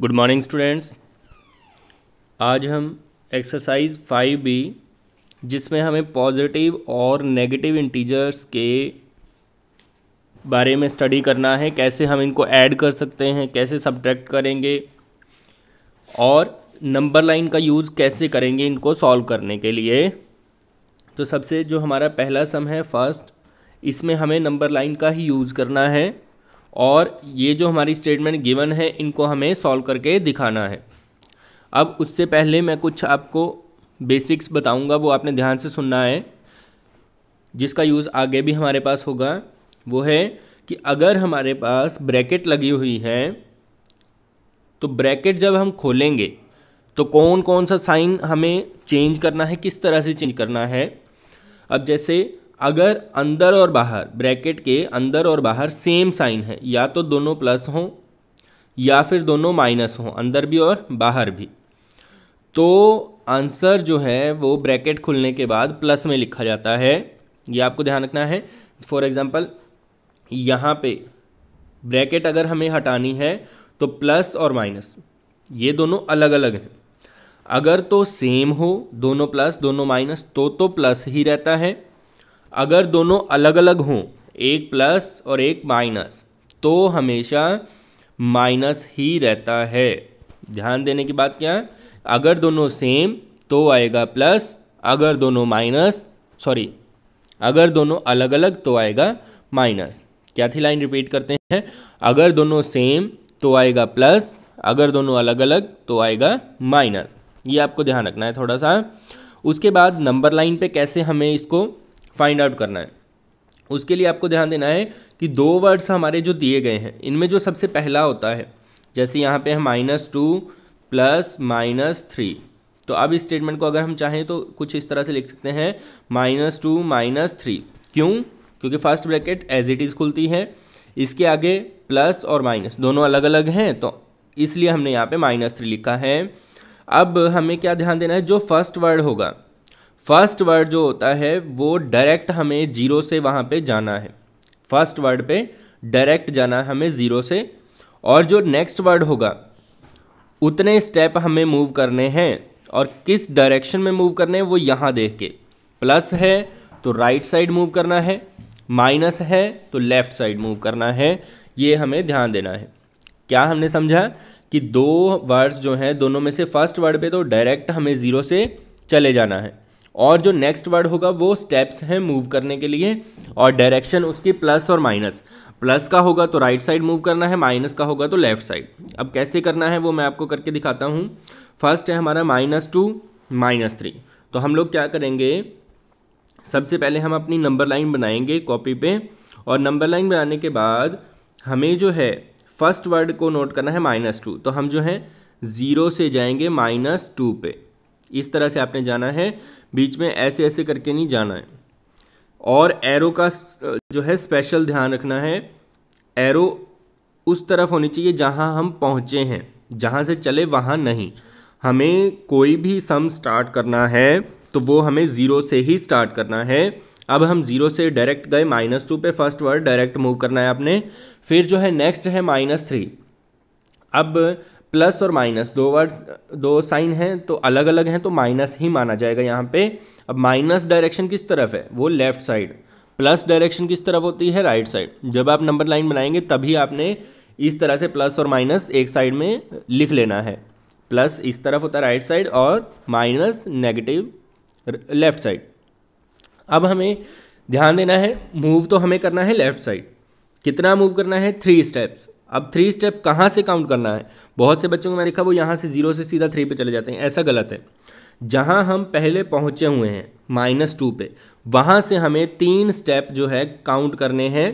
good morning students आज हम exercise five B जिसमें हमें पॉजिटिव और नेगेटिव इंटीजर्स के बारे में स्टडी करना है कैसे हम इनको ऐड कर सकते हैं कैसे सब्ट्रैक्ट करेंगे और नंबर लाइन का यूज़ कैसे करेंगे इनको सॉल्व करने के लिए तो सबसे जो हमारा पहला सम है फर्स्ट इसमें हमें नंबर लाइन का ही यूज़ करना है और ये जो हमारी स्टेटमेंट गिवन है इनको हमें सॉल्व करके दिखाना है अब उससे पहले मैं कुछ आपको बेसिक्स बताऊंगा वो आपने ध्यान से सुनना है जिसका यूज़ आगे भी हमारे पास होगा वो है कि अगर हमारे पास ब्रैकेट लगी हुई है तो ब्रैकेट जब हम खोलेंगे तो कौन कौन सा साइन हमें चेंज करना है किस तरह से चेंज करना है अब जैसे अगर अंदर और बाहर ब्रैकेट के अंदर और बाहर सेम साइन है या तो दोनों प्लस हों या फिर दोनों माइनस हो अंदर भी और बाहर भी तो आंसर जो है वो ब्रैकेट खुलने के बाद प्लस में लिखा जाता है ये आपको ध्यान रखना है फॉर एग्ज़ाम्पल यहाँ पे ब्रैकेट अगर हमें हटानी है तो प्लस और माइनस ये दोनों अलग अलग हैं अगर तो सेम हो दोनों प्लस दोनों माइनस तो तो प्लस ही रहता है अगर दोनों अलग अलग हों एक प्लस और एक माइनस तो हमेशा माइनस ही रहता है ध्यान देने की बात क्या है अगर दोनों सेम तो आएगा प्लस अगर दोनों माइनस सॉरी अगर दोनों अलग अलग तो आएगा माइनस क्या थी लाइन रिपीट करते हैं अगर दोनों सेम तो आएगा प्लस अगर दोनों अलग अलग तो आएगा माइनस ये आपको ध्यान रखना है थोड़ा सा उसके बाद नंबर लाइन पे कैसे हमें इसको फाइंड आउट करना है उसके लिए आपको ध्यान देना है कि दो वर्ड्स हमारे जो दिए गए हैं इनमें जो सबसे पहला होता है जैसे यहाँ पे है minus two plus minus three तो अब इस स्टेटमेंट को अगर हम चाहें तो कुछ इस तरह से लिख सकते हैं माइनस टू माइनस थ्री क्यों क्योंकि first bracket as it is खुलती है इसके आगे प्लस और माइनस दोनों अलग अलग हैं तो इसलिए हमने यहाँ पे माइनस थ्री लिखा है अब हमें क्या ध्यान देना है जो फर्स्ट वर्ड होगा फर्स्ट वर्ड जो होता है वो डायरेक्ट हमें जीरो से वहाँ पे जाना है फर्स्ट वर्ड पे डायरेक्ट जाना है हमें ज़ीरो से और जो नेक्स्ट वर्ड होगा उतने स्टेप हमें मूव करने हैं और किस डायरेक्शन में मूव करने हैं वो यहाँ देख के प्लस है तो राइट साइड मूव करना है माइनस है तो लेफ़्ट साइड मूव करना है ये हमें ध्यान देना है क्या हमने समझा कि दो वर्ड्स जो हैं दोनों में से फर्स्ट वर्ड पे तो डायरेक्ट हमें ज़ीरो से चले जाना है और जो नेक्स्ट वर्ड होगा वो स्टेप्स हैं मूव करने के लिए और डायरेक्शन उसकी प्लस और माइनस प्लस का होगा तो राइट साइड मूव करना है माइनस का होगा तो लेफ्ट साइड अब कैसे करना है वो मैं आपको करके दिखाता हूँ फर्स्ट है हमारा माइनस टू माइनस थ्री तो हम लोग क्या करेंगे सबसे पहले हम अपनी नंबर लाइन बनाएंगे कॉपी पे और नंबर लाइन बनाने के बाद हमें जो है फर्स्ट वर्ड को नोट करना है माइनस टू तो हम जो है ज़ीरो से जाएंगे माइनस टू पे इस तरह से आपने जाना है बीच में ऐसे ऐसे करके नहीं जाना है और एरो का जो है स्पेशल ध्यान रखना है एरो उस तरफ होनी चाहिए जहां हम पहुंचे हैं जहां से चले वहां नहीं हमें कोई भी सम स्टार्ट करना है तो वो हमें ज़ीरो से ही स्टार्ट करना है अब हम ज़ीरो से डायरेक्ट गए माइनस टू पर फर्स्ट वर्ड डायरेक्ट मूव करना है आपने फिर जो है नेक्स्ट है माइनस थ्री अब प्लस और माइनस दो वर्ड्स दो साइन हैं तो अलग अलग हैं तो माइनस ही माना जाएगा यहाँ पे अब माइनस डायरेक्शन किस तरफ है वो लेफ्ट साइड प्लस डायरेक्शन किस तरफ होती है राइट right साइड जब आप नंबर लाइन बनाएंगे तभी आपने इस तरह से प्लस और माइनस एक साइड में लिख लेना है प्लस इस तरफ होता है राइट साइड और माइनस नेगेटिव लेफ्ट साइड अब हमें ध्यान देना है मूव तो हमें करना है लेफ्ट साइड कितना मूव करना है थ्री स्टेप्स अब थ्री स्टेप कहाँ से काउंट करना है बहुत से बच्चों को मैंने देखा वो यहाँ से जीरो से सीधा थ्री पे चले जाते हैं ऐसा गलत है जहाँ हम पहले पहुँचे हुए हैं माइनस टू पे वहाँ से हमें तीन स्टेप जो है काउंट करने हैं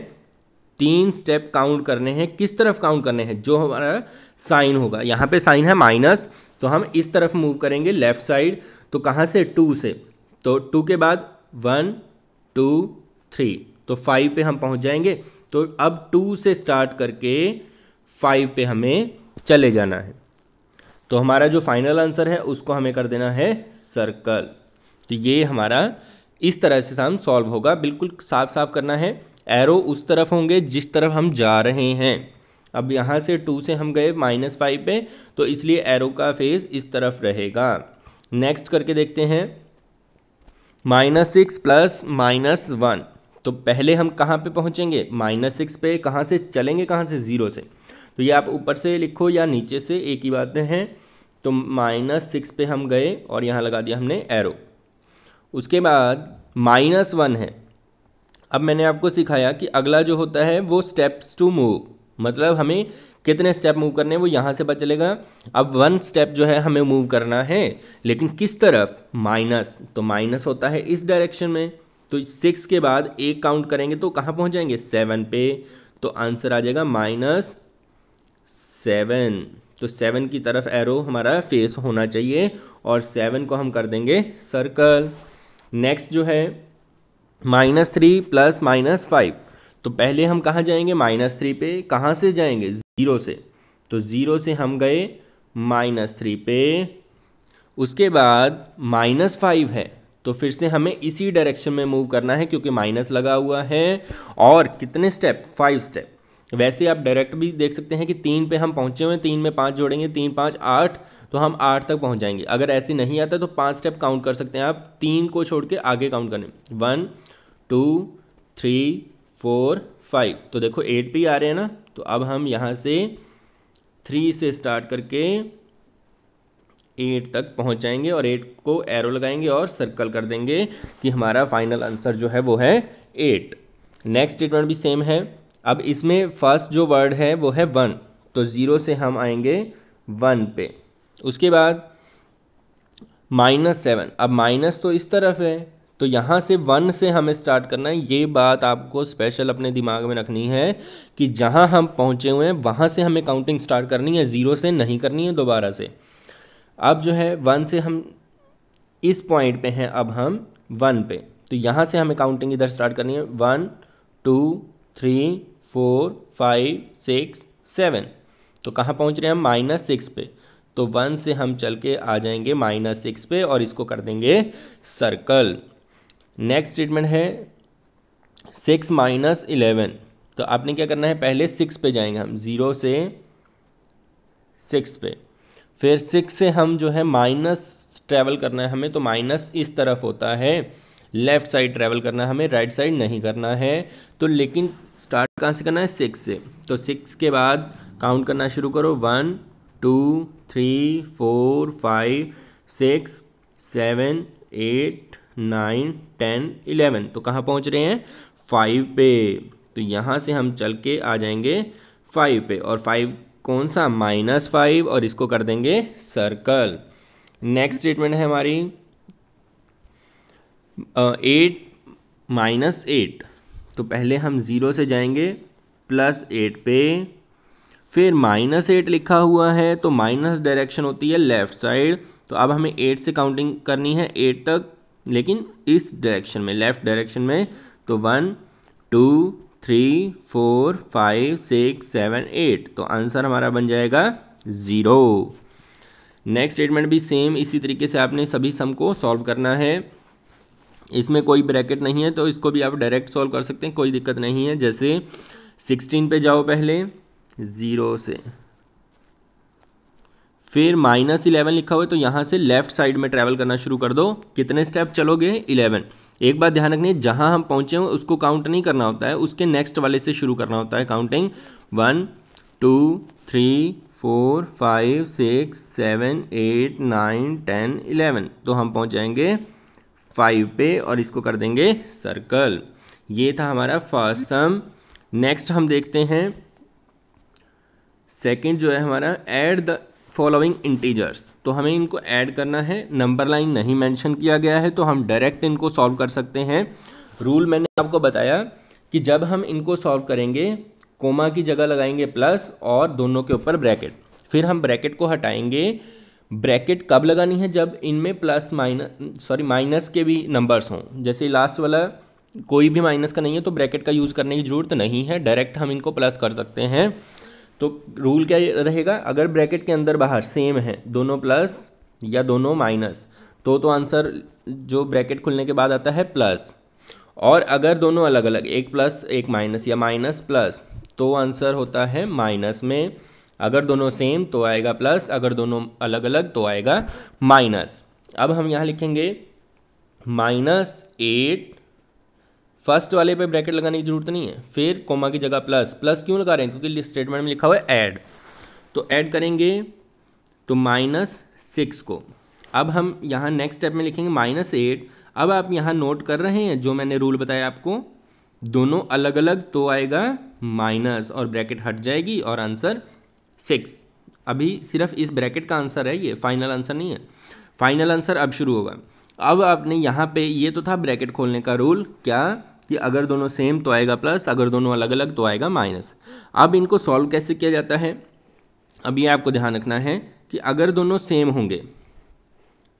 तीन स्टेप काउंट करने हैं किस तरफ काउंट करने हैं जो हमारा साइन होगा यहाँ पे साइन है माइनस तो हम इस तरफ मूव करेंगे लेफ्ट साइड तो कहाँ से टू से तो टू के बाद वन टू थ्री तो फाइव पे हम पहुँच जाएंगे तो अब टू से स्टार्ट करके फाइव पे हमें चले जाना है तो हमारा जो फाइनल आंसर है उसको हमें कर देना है सर्कल तो ये हमारा इस तरह से साम सॉल्व होगा बिल्कुल साफ साफ करना है एरो उस तरफ होंगे जिस तरफ हम जा रहे हैं अब यहाँ से टू से हम गए माइनस फाइव पे तो इसलिए एरो का फेस इस तरफ रहेगा नेक्स्ट करके देखते हैं minus six plus minus one तो पहले हम कहाँ पे पहुँचेंगे माइनस सिक्स पे कहाँ से चलेंगे कहाँ से ज़ीरो से तो ये आप ऊपर से लिखो या नीचे से एक ही बातें हैं तो माइनस सिक्स पे हम गए और यहाँ लगा दिया हमने एरो उसके बाद माइनस वन है अब मैंने आपको सिखाया कि अगला जो होता है वो स्टेप्स टू मूव मतलब हमें कितने स्टेप मूव करने हैं वो यहाँ से पता चलेगा अब वन स्टेप जो है हमें मूव करना है लेकिन किस तरफ माइनस तो माइनस होता है इस डायरेक्शन में तो सिक्स के बाद एक काउंट करेंगे तो कहाँ पहुँच जाएंगे सेवन पे तो आंसर आ जाएगा माइनस सेवन तो सेवन की तरफ एरो हमारा फेस होना चाहिए और सेवन को हम कर देंगे सर्कल नेक्स्ट जो है minus three plus minus five तो पहले हम कहाँ जाएंगे माइनस थ्री पे कहाँ से जाएंगे ज़ीरो से तो ज़ीरो से हम गए माइनस थ्री पे उसके बाद माइनस फाइव है तो फिर से हमें इसी डायरेक्शन में मूव करना है क्योंकि माइनस लगा हुआ है और कितने स्टेप फाइव स्टेप वैसे आप डायरेक्ट भी देख सकते हैं कि तीन पे हम पहुंचे हुए हैं तीन में पाँच जोड़ेंगे तीन पाँच आठ तो हम आठ तक पहुंच जाएंगे अगर ऐसे नहीं आता तो पाँच स्टेप काउंट कर सकते हैं आप तीन को छोड़ के आगे काउंट करने one two three four five तो देखो एट पे आ रहे हैं ना तो अब हम यहाँ से थ्री से स्टार्ट करके एट तक पहुंच जाएंगे और एट को एरो लगाएंगे और सर्कल कर देंगे कि हमारा फाइनल आंसर जो है वो है एट नेक्स्ट स्टेटमेंट भी सेम है अब इसमें फर्स्ट जो वर्ड है वो है वन तो ज़ीरो से हम आएंगे वन पे उसके बाद माइनस सेवन अब माइनस तो इस तरफ है तो यहाँ से वन से हमें स्टार्ट करना है ये बात आपको स्पेशल अपने दिमाग में रखनी है कि जहाँ हम पहुँचे हुए हैं वहाँ से हमें काउंटिंग स्टार्ट करनी है ज़ीरो से नहीं करनी है दोबारा से अब जो है वन से हम इस पॉइंट पे हैं अब हम वन पे तो यहाँ से हमें काउंटिंग इधर स्टार्ट करनी है one two three four five six seven तो कहाँ पहुँच रहे हैं हम माइनस सिक्स पे तो वन से हम चल के आ जाएंगे माइनस सिक्स पे और इसको कर देंगे सर्कल नेक्स्ट ट्रीटमेंट है सिक्स माइनस इलेवन तो आपने क्या करना है पहले सिक्स पे जाएंगे हम ज़ीरो से सिक्स पे फिर सिक्स से हम जो है माइनस ट्रैवल करना है हमें तो माइनस इस तरफ होता है लेफ़्ट साइड ट्रैवल करना है हमें राइट साइड नहीं करना है तो लेकिन स्टार्ट कहाँ से करना है सिक्स से तो सिक्स के बाद काउंट करना शुरू करो one two three four five six seven eight nine ten eleven तो कहाँ पहुँच रहे हैं फाइव पे तो यहाँ से हम चल के आ जाएंगे फाइव पे और फाइव कौन सा माइनस फाइव और इसको कर देंगे सर्कल नेक्स्ट स्टेटमेंट है हमारी एट माइनस एट तो पहले हम ज़ीरो से जाएंगे प्लस एट पे फिर माइनस एट लिखा हुआ है तो माइनस डायरेक्शन होती है लेफ़्ट साइड तो अब हमें एट से काउंटिंग करनी है एट तक लेकिन इस डायरेक्शन में लेफ़्ट डायरेक्शन में तो one two three four five six seven eight तो आंसर हमारा बन जाएगा ज़ीरो नेक्स्ट स्टेटमेंट भी सेम इसी तरीके से आपने सभी सम को सॉल्व करना है इसमें कोई ब्रैकेट नहीं है तो इसको भी आप डायरेक्ट सॉल्व कर सकते हैं कोई दिक्कत नहीं है जैसे सिक्सटीन पे जाओ पहले ज़ीरो से फिर माइनस इलेवन लिखा हुआ है तो यहाँ से लेफ्ट साइड में ट्रैवल करना शुरू कर दो कितने स्टेप चलोगे इलेवन एक बात ध्यान रखनी है जहाँ हम पहुँचे हों उसको काउंट नहीं करना होता है उसके नेक्स्ट वाले से शुरू करना होता है counting one two three four five six seven eight nine ten eleven तो हम पहुंच जाएंगे फाइव पे और इसको कर देंगे सर्कल ये था हमारा फर्स्ट सम नेक्स्ट हम देखते हैं सेकंड जो है हमारा ऐड द फॉलोइंग इंटीजर्स तो हमें इनको ऐड करना है नंबर लाइन नहीं मेंशन किया गया है तो हम डायरेक्ट इनको सॉल्व कर सकते हैं रूल मैंने आपको बताया कि जब हम इनको सॉल्व करेंगे कोमा की जगह लगाएंगे प्लस और दोनों के ऊपर ब्रैकेट फिर हम ब्रैकेट को हटाएंगे ब्रैकेट कब लगानी है जब इनमें प्लस माइनस सॉरी माइनस के भी नंबर्स हों जैसे लास्ट वाला कोई भी माइनस का नहीं है तो ब्रैकेट का यूज़ करने की ज़रूरत नहीं है डायरेक्ट हम इनको प्लस कर सकते हैं तो रूल क्या रहेगा अगर ब्रैकेट के अंदर बाहर सेम है दोनों प्लस या दोनों माइनस तो तो आंसर जो ब्रैकेट खुलने के बाद आता है प्लस और अगर दोनों अलग अलग एक प्लस एक माइनस या माइनस प्लस तो आंसर होता है माइनस में अगर दोनों सेम तो आएगा प्लस अगर दोनों अलग अलग तो आएगा माइनस अब हम यहाँ लिखेंगे माइनस एट फर्स्ट वाले पे ब्रैकेट लगाने की जरूरत नहीं है फिर कोमा की जगह प्लस प्लस क्यों लगा रहे हैं क्योंकि स्टेटमेंट में लिखा हुआ है ऐड तो ऐड करेंगे तो माइनस सिक्स को अब हम यहाँ नेक्स्ट स्टेप में लिखेंगे माइनस एट अब आप यहाँ नोट कर रहे हैं जो मैंने रूल बताया आपको दोनों अलग अलग तो आएगा माइनस और ब्रैकेट हट जाएगी और आंसर सिक्स अभी सिर्फ इस ब्रैकेट का आंसर है ये फाइनल आंसर नहीं है फाइनल आंसर अब शुरू होगा अब आपने यहाँ पे ये तो था ब्रैकेट खोलने का रूल क्या कि अगर दोनों सेम तो आएगा प्लस अगर दोनों अलग अलग तो आएगा माइनस अब इनको सॉल्व कैसे किया जाता है अब ये आपको ध्यान रखना है कि अगर दोनों सेम होंगे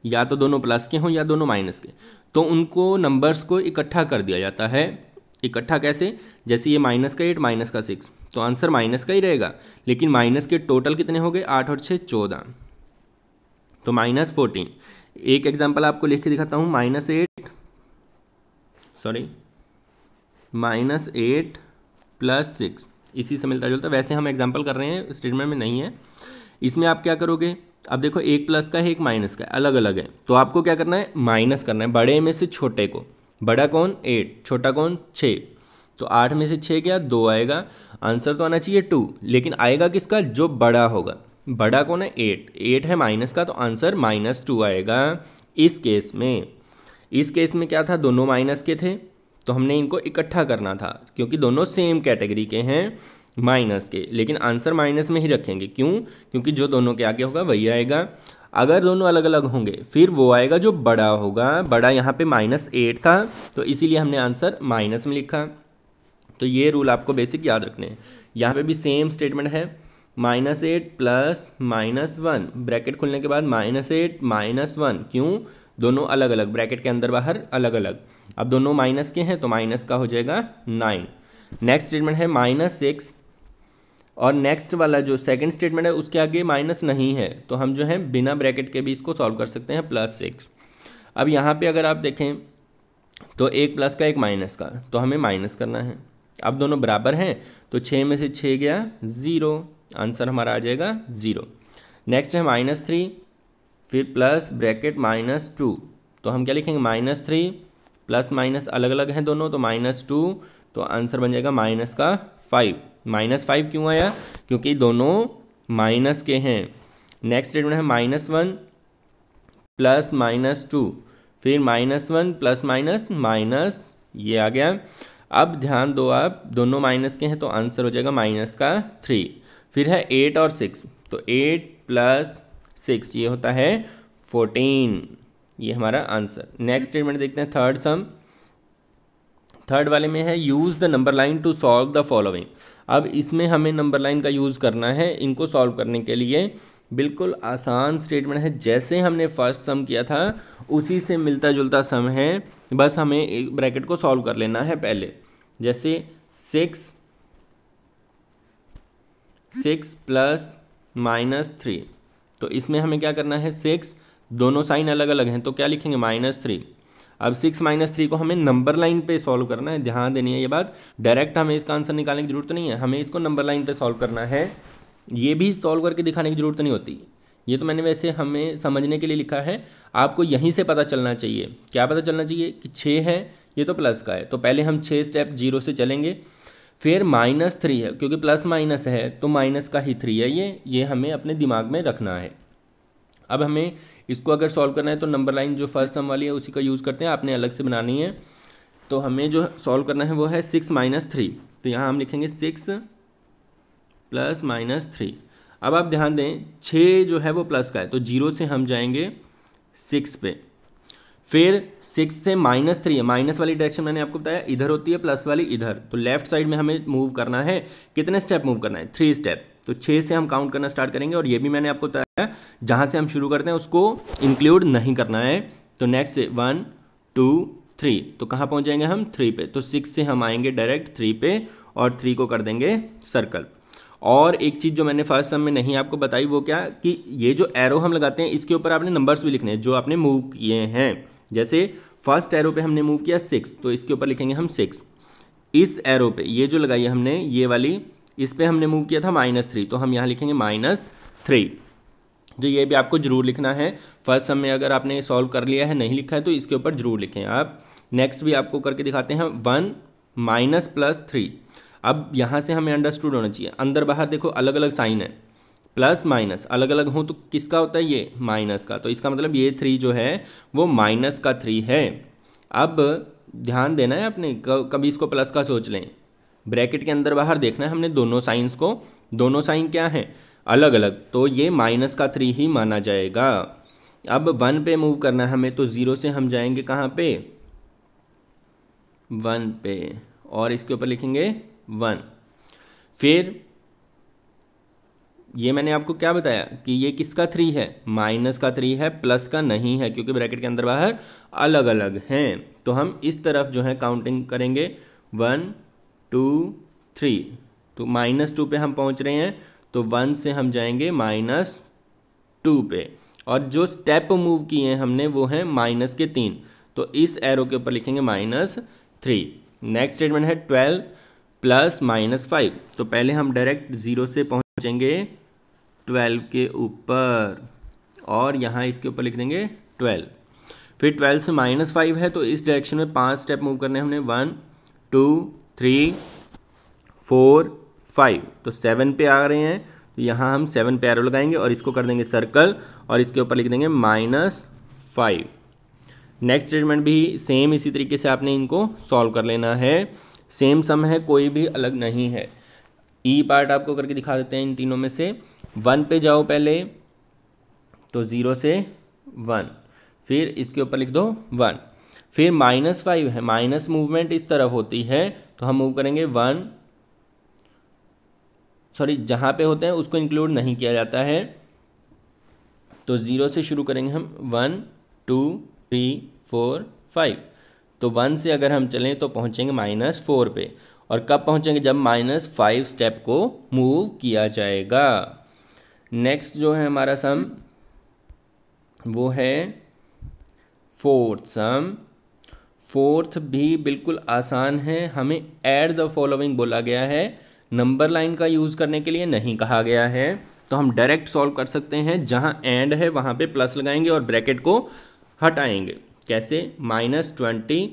या तो दोनों प्लस के हों या दोनों माइनस के तो उनको नंबर्स को इकट्ठा कर दिया जाता है इकट्ठा कैसे जैसे ये माइनस का एट माइनस का सिक्स तो आंसर माइनस का ही रहेगा लेकिन माइनस के टोटल कितने हो गए आठ और छः चौदह तो माइनस फोर्टीन एक एग्जाम्पल आपको लिख के दिखाता हूँ minus eight sorry minus eight plus six इसी से मिलता जुलता वैसे हम एग्जाम्पल कर रहे हैं स्टेटमेंट में नहीं है इसमें आप क्या करोगे अब देखो एक प्लस का है एक माइनस का अलग अलग है तो आपको क्या करना है माइनस करना है बड़े में से छोटे को बड़ा कौन एट छोटा कौन छः तो आठ में से छः क्या दो आएगा आंसर तो आना चाहिए टू लेकिन आएगा किसका जो बड़ा होगा बड़ा कौन है एट एट है माइनस का तो आंसर माइनस टू आएगा इस केस में इस केस में क्या था दोनों माइनस के थे तो हमने इनको इकट्ठा करना था क्योंकि दोनों सेम कैटेगरी के हैं माइनस के लेकिन आंसर माइनस में ही रखेंगे क्यों क्योंकि जो दोनों के आगे होगा वही आएगा अगर दोनों अलग अलग होंगे फिर वो आएगा जो बड़ा होगा बड़ा यहाँ पे माइनस एट था तो इसीलिए हमने आंसर माइनस में लिखा तो ये रूल आपको बेसिक याद रखने हैं यहाँ पे भी सेम स्टेटमेंट है minus eight plus minus one bracket खुलने के बाद माइनस एट माइनस वन क्यों दोनों अलग अलग ब्रैकेट के अंदर बाहर अलग अलग अब दोनों माइनस के हैं तो माइनस का हो जाएगा नाइन नेक्स्ट स्टेटमेंट है माइनस सिक्स और नेक्स्ट वाला जो सेकंड स्टेटमेंट है उसके आगे माइनस नहीं है तो हम जो है बिना ब्रैकेट के भी इसको सॉल्व कर सकते हैं प्लस सिक्स अब यहाँ पे अगर आप देखें तो एक प्लस का एक माइनस का तो हमें माइनस करना है अब दोनों बराबर हैं तो छः में से छः गया ज़ीरो आंसर हमारा आ जाएगा ज़ीरो नेक्स्ट है माइनस थ्री फिर प्लस ब्रैकेट माइनस टू तो हम क्या लिखेंगे माइनस थ्री प्लस माइनस अलग अलग हैं दोनों तो माइनस टू तो आंसर बन जाएगा माइनस का फाइव माइनस फाइव क्यों आया क्योंकि दोनों माइनस के हैं नेक्स्ट स्टेटमेंट है minus one plus minus two फिर minus one plus minus minus ये आ गया अब ध्यान दो आप दोनों माइनस के हैं तो आंसर हो जाएगा माइनस का थ्री फिर है एट और सिक्स तो एट प्लस सिक्स ये होता है फोर्टीन ये हमारा आंसर नेक्स्ट स्टेटमेंट देखते हैं थर्ड सम थर्ड वाले में है use the number line to solve the following अब इसमें हमें नंबर लाइन का यूज़ करना है इनको सॉल्व करने के लिए बिल्कुल आसान स्टेटमेंट है जैसे हमने फर्स्ट सम किया था उसी से मिलता जुलता सम है बस हमें एक ब्रैकेट को सॉल्व कर लेना है पहले जैसे six six plus minus three तो इसमें हमें क्या करना है सिक्स दोनों साइन अलग अलग हैं तो क्या लिखेंगे माइनस थ्री अब सिक्स माइनस थ्री को हमें नंबर लाइन पे सॉल्व करना है ध्यान देनी है ये बात डायरेक्ट हमें इसका आंसर निकालने की जरूरत नहीं है हमें इसको नंबर लाइन पे सॉल्व करना है ये भी सॉल्व करके दिखाने की जरूरत नहीं होती ये तो मैंने वैसे हमें समझने के लिए लिखा है आपको यहीं से पता चलना चाहिए क्या पता चलना चाहिए कि छः है ये तो प्लस का है तो पहले हम छः स्टेप जीरो से चलेंगे फिर माइनस थ्री है क्योंकि प्लस माइनस है तो माइनस का ही थ्री है ये ये हमें अपने दिमाग में रखना है अब हमें इसको अगर सॉल्व करना है तो नंबर लाइन जो फर्स्ट सम वाली है उसी का यूज़ करते हैं आपने अलग से बनानी है तो हमें जो सॉल्व करना है वो है सिक्स माइनस थ्री तो यहाँ हम लिखेंगे सिक्स प्लस माइनस थ्री अब आप ध्यान दें छः जो है वो प्लस का है तो जीरो से हम जाएंगे सिक्स पे फिर सिक्स से माइनस थ्री है माइनस वाली डायरेक्शन मैंने आपको बताया इधर होती है प्लस वाली इधर तो लेफ्ट साइड में हमें मूव करना है कितने स्टेप मूव करना है थ्री स्टेप तो छः से हम काउंट करना स्टार्ट करेंगे और ये भी मैंने आपको बताया जहाँ से हम शुरू करते हैं उसको इंक्लूड नहीं करना है तो नेक्स्ट वन टू थ्री तो कहाँ पहुँच जाएंगे हम थ्री पे तो सिक्स से हम आएंगे डायरेक्ट थ्री पे और थ्री को कर देंगे सर्कल और एक चीज़ जो मैंने फर्स्ट सम में नहीं आपको बताई वो क्या कि ये जो एरो हम लगाते हैं इसके ऊपर आपने नंबर्स भी लिखने हैं जो आपने मूव किए हैं जैसे फर्स्ट एरो पे हमने मूव किया सिक्स तो इसके ऊपर लिखेंगे हम सिक्स इस एरो पे ये जो लगाई हमने ये वाली इस पर हमने मूव किया था माइनस थ्री तो हम यहाँ लिखेंगे माइनस थ्री तो ये भी आपको जरूर लिखना है फर्स्ट सम में अगर आपने सॉल्व कर लिया है नहीं लिखा है तो इसके ऊपर जरूर लिखें आप नेक्स्ट भी आपको करके दिखाते हैं वन माइनस प्लस थ्री अब यहाँ से हमें अंडरस्टूड होना चाहिए अंदर बाहर देखो अलग अलग साइन है प्लस माइनस अलग अलग हों तो किसका होता है ये माइनस का तो इसका मतलब ये थ्री जो है वो माइनस का थ्री है अब ध्यान देना है अपने कभी इसको प्लस का सोच लें ब्रैकेट के अंदर बाहर देखना है हमने दोनों साइंस को दोनों साइन क्या हैं अलग अलग तो ये माइनस का थ्री ही माना जाएगा अब वन पे मूव करना है हमें तो ज़ीरो से हम जाएंगे कहाँ पे वन पे और इसके ऊपर लिखेंगे वन फिर ये मैंने आपको क्या बताया कि ये किसका थ्री है माइनस का थ्री है प्लस का नहीं है क्योंकि ब्रैकेट के अंदर बाहर अलग अलग हैं तो हम इस तरफ जो है काउंटिंग करेंगे वन टू थ्री तो माइनस टू पे हम पहुंच रहे हैं तो वन से हम जाएंगे माइनस टू पे और जो स्टेप मूव किए हैं हमने वो है माइनस के तीन तो इस एरो के ऊपर लिखेंगे माइनस थ्री नेक्स्ट स्टेटमेंट है ट्वेल्व प्लस माइनस फाइव तो पहले हम डायरेक्ट ज़ीरो से पहुंचेंगे ट्वेल्व के ऊपर और यहाँ इसके ऊपर लिख देंगे ट्वेल्व फिर ट्वेल्व से माइनस फाइव है तो इस डायरेक्शन में पांच स्टेप मूव करने हमने one two three four five तो सेवन पे आ रहे हैं तो यहाँ हम सेवन पे एरो लगाएंगे और इसको कर देंगे सर्कल और इसके ऊपर लिख देंगे माइनस फाइव नेक्स्ट स्टेटमेंट भी सेम इसी तरीके से आपने इनको सॉल्व कर लेना है सेम सम है कोई भी अलग नहीं है ई e पार्ट आपको करके दिखा देते हैं इन तीनों में से वन पे जाओ पहले तो ज़ीरो से वन फिर इसके ऊपर लिख दो वन फिर माइनस फाइव है माइनस मूवमेंट इस तरफ होती है तो हम मूव करेंगे वन सॉरी जहाँ पे होते हैं उसको इंक्लूड नहीं किया जाता है तो ज़ीरो से शुरू करेंगे हम one two three four five तो वन से अगर हम चलें तो पहुँचेंगे माइनस फोर पे और कब पहुँचेंगे जब माइनस फाइव स्टेप को मूव किया जाएगा नेक्स्ट जो है हमारा सम वो है फोर्थ सम फोर्थ भी बिल्कुल आसान है हमें ऐड द फॉलोइंग बोला गया है नंबर लाइन का यूज़ करने के लिए नहीं कहा गया है तो हम डायरेक्ट सॉल्व कर सकते हैं जहाँ एंड है वहाँ पे प्लस लगाएंगे और ब्रैकेट को हटाएंगे कैसे minus twenty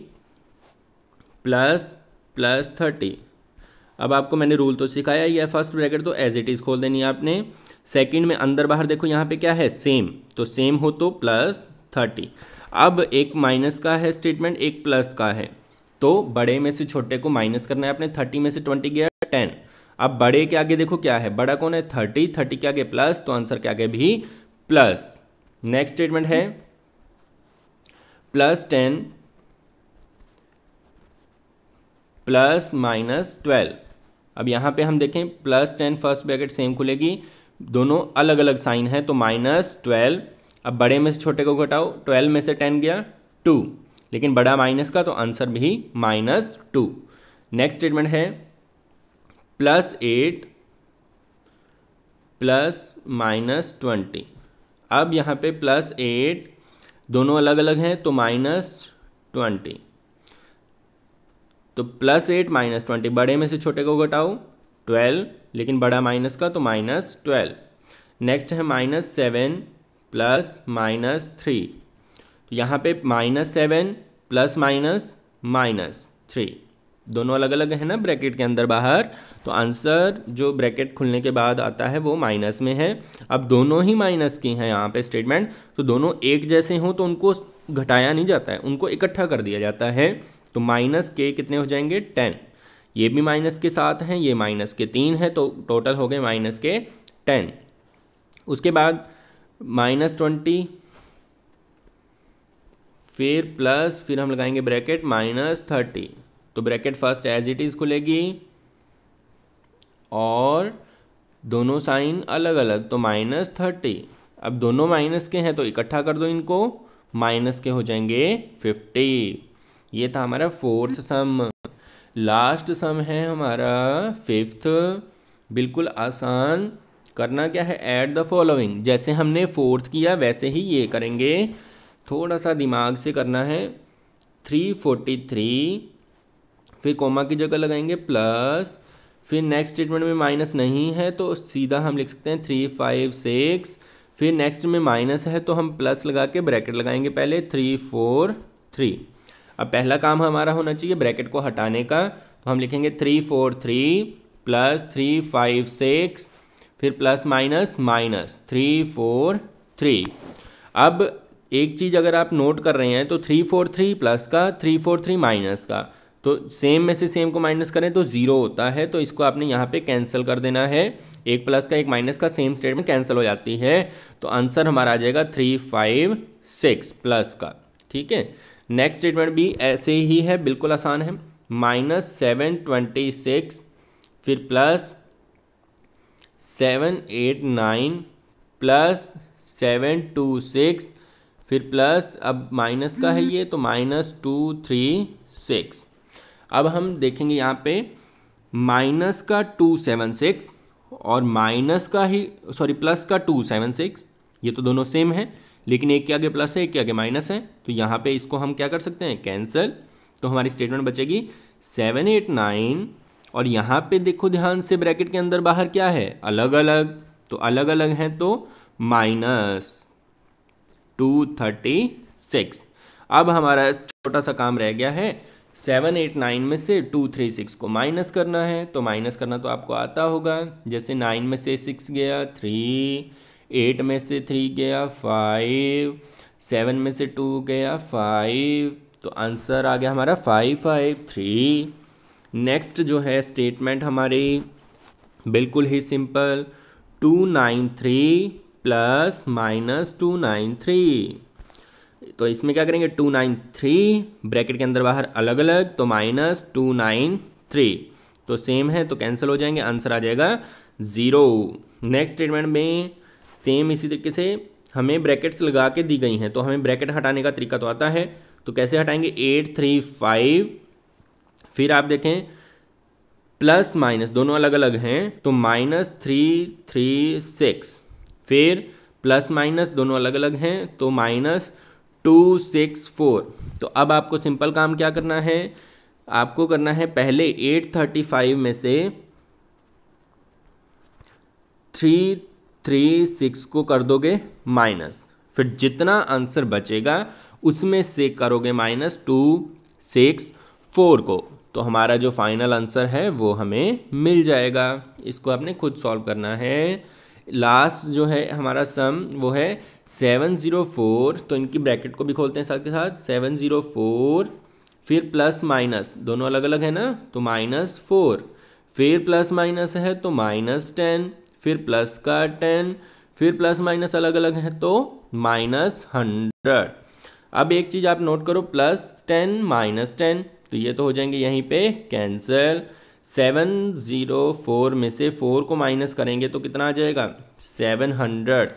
plus plus thirty अब आपको मैंने रूल तो सिखाया ही है फर्स्ट ब्रैकेट तो एज इट इज़ खोल देनी है आपने सेकंड में अंदर बाहर देखो यहाँ पे क्या है सेम तो सेम हो तो प्लस थर्टी अब एक माइनस का है स्टेटमेंट एक प्लस का है तो बड़े में से छोटे को माइनस करना है अपने थर्टी में से ट्वेंटी गया टेन अब बड़े के आगे देखो क्या है बड़ा कौन है थर्टी थर्टी के आगे प्लस तो आंसर के आगे भी प्लस नेक्स्ट स्टेटमेंट है plus ten plus minus twelve अब यहां पे हम देखें plus ten first bracket same खुलेगी दोनों अलग अलग साइन है तो माइनस ट्वेल्व अब बड़े में से छोटे को घटाओ ट्वेल्व में से टेन गया टू लेकिन बड़ा माइनस का तो आंसर भी माइनस टू नेक्स्ट स्टेटमेंट है plus eight plus minus twenty अब यहाँ पे प्लस एट दोनों अलग अलग हैं तो माइनस ट्वेंटी तो प्लस एट माइनस ट्वेंटी बड़े में से छोटे को घटाओ ट्वेल्व लेकिन बड़ा माइनस का तो माइनस ट्वेल्व नेक्स्ट है minus seven plus minus three तो यहाँ पे minus seven plus minus minus three दोनों अलग अलग है ना ब्रैकेट के अंदर बाहर तो आंसर जो ब्रैकेट खुलने के बाद आता है वो माइनस में है अब दोनों ही माइनस की हैं यहाँ पे स्टेटमेंट तो दोनों एक जैसे हों तो उनको घटाया नहीं जाता है उनको इकट्ठा कर दिया जाता है तो माइनस के कितने हो जाएंगे टेन ये भी माइनस के सात हैं ये माइनस के तीन है तो टोटल हो गए माइनस के टेन उसके बाद माइनस ट्वेंटी फिर प्लस फिर हम लगाएंगे ब्रैकेट माइनस थर्टी तो bracket first as it is खुलेगी और दोनों साइन अलग अलग तो माइनस थर्टी अब दोनों माइनस के हैं तो इकट्ठा कर दो इनको माइनस के हो जाएंगे फिफ्टी ये था हमारा फोर्थ सम लास्ट सम है हमारा फिफ्थ बिल्कुल आसान करना क्या है ऐड द फॉलोइंग जैसे हमने फोर्थ किया वैसे ही ये करेंगे थोड़ा सा दिमाग से करना है थ्री फोर्टी थ्री फिर कोमा की जगह लगाएंगे प्लस फिर नेक्स्ट स्टेटमेंट में माइनस नहीं है तो सीधा हम लिख सकते हैं थ्री फाइव सिक्स फिर नेक्स्ट में माइनस है तो हम प्लस लगा के ब्रैकेट लगाएंगे पहले थ्री फोर थ्री अब पहला काम हमारा होना चाहिए ब्रैकेट को हटाने का तो हम लिखेंगे three four three plus three five six फिर plus minus minus three four three अब एक चीज़ अगर आप नोट कर रहे हैं तो थ्री फोर थ्री प्लस का थ्री फोर थ्री माइनस का तो सेम में से सेम को माइनस करें तो ज़ीरो होता है तो इसको आपने यहाँ पे कैंसिल कर देना है एक प्लस का एक माइनस का सेम स्टेटमेंट कैंसिल हो जाती है तो आंसर हमारा आ जाएगा थ्री फाइव सिक्स प्लस का ठीक है नेक्स्ट स्टेटमेंट भी ऐसे ही है बिल्कुल आसान है माइनस सेवन ट्वेंटी सिक्स फिर plus seven eight nine plus seven two six फिर प्लस अब माइनस का है ये तो माइनस टू थ्री सिक्स अब हम देखेंगे यहाँ पे माइनस का टू सेवन सिक्स और माइनस का ही सॉरी प्लस का टू सेवन सिक्स ये तो दोनों सेम है लेकिन एक के आगे प्लस है एक के आगे माइनस है तो यहाँ पे इसको हम क्या कर सकते हैं कैंसिल तो हमारी स्टेटमेंट बचेगी सेवन एट नाइन और यहाँ पे देखो ध्यान से ब्रैकेट के अंदर बाहर क्या है अलग अलग तो अलग अलग हैं तो माइनस टू थर्टी सिक्स अब हमारा छोटा सा काम रह गया है सेवन एट नाइन में से टू थ्री सिक्स को माइनस करना है तो माइनस करना तो आपको आता होगा जैसे नाइन में से सिक्स गया थ्री एट में से थ्री गया फाइव सेवन में से टू गया फाइव तो आंसर आ गया हमारा फाइव फाइव थ्री नेक्स्ट जो है स्टेटमेंट हमारी बिल्कुल ही simple two nine three plus minus two nine three तो इसमें क्या करेंगे टू नाइन थ्री ब्रैकेट के अंदर बाहर अलग अलग तो माइनस टू नाइन थ्री तो सेम है तो कैंसिल हो जाएंगे आंसर आ जाएगा ज़ीरो नेक्स्ट स्टेटमेंट में सेम इसी तरीके से हमें ब्रैकेट्स लगा के दी गई हैं तो हमें ब्रैकेट हटाने का तरीका तो आता है तो कैसे हटाएंगे एट थ्री फाइव फिर आप देखें प्लस माइनस दोनों अलग अलग हैं तो माइनस थ्री थ्री सिक्स फिर प्लस माइनस दोनों अलग अलग हैं तो माइनस टू सिक्स फोर तो अब आपको सिंपल काम क्या करना है आपको करना है पहले एट थर्टी फाइव में से थ्री थ्री सिक्स को कर दोगे माइनस फिर जितना आंसर बचेगा उसमें से करोगे माइनस टू सिक्स फोर को तो हमारा जो फाइनल आंसर है वो हमें मिल जाएगा इसको आपने खुद सॉल्व करना है लास्ट जो है हमारा सम वो है सेवन ज़ीरो फोर तो इनकी ब्रैकेट को भी खोलते हैं साथ के साथ सेवन ज़ीरो फोर फिर प्लस माइनस दोनों अलग अलग है ना तो माइनस फोर फिर प्लस माइनस है तो माइनस टेन फिर प्लस का टेन फिर प्लस माइनस अलग अलग है तो माइनस हंड्रेड अब एक चीज़ आप नोट करो प्लस टेन माइनस टेन तो ये तो हो जाएंगे यहीं पे कैंसिल सेवन ज़ीरो फोर में से फोर को माइनस करेंगे तो कितना आ जाएगा सेवन हंड्रेड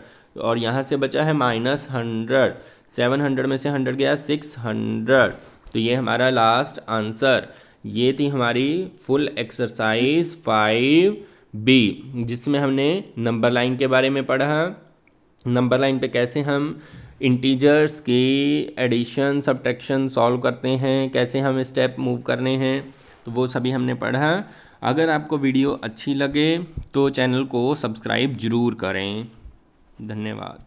और यहाँ से बचा है माइनस हंड्रेड सेवन हंड्रेड में से हंड्रेड गया सिक्स हंड्रेड तो ये हमारा लास्ट आंसर ये थी हमारी फुल एक्सरसाइज फाइव बी जिसमें हमने नंबर लाइन के बारे में पढ़ा नंबर लाइन पे कैसे हम इंटीजर्स की एडिशन सब्ट्रैक्शन सॉल्व करते हैं कैसे हम स्टेप मूव करने हैं तो वो सभी हमने पढ़ा अगर आपको वीडियो अच्छी लगे तो चैनल को सब्सक्राइब ज़रूर करें धन्यवाद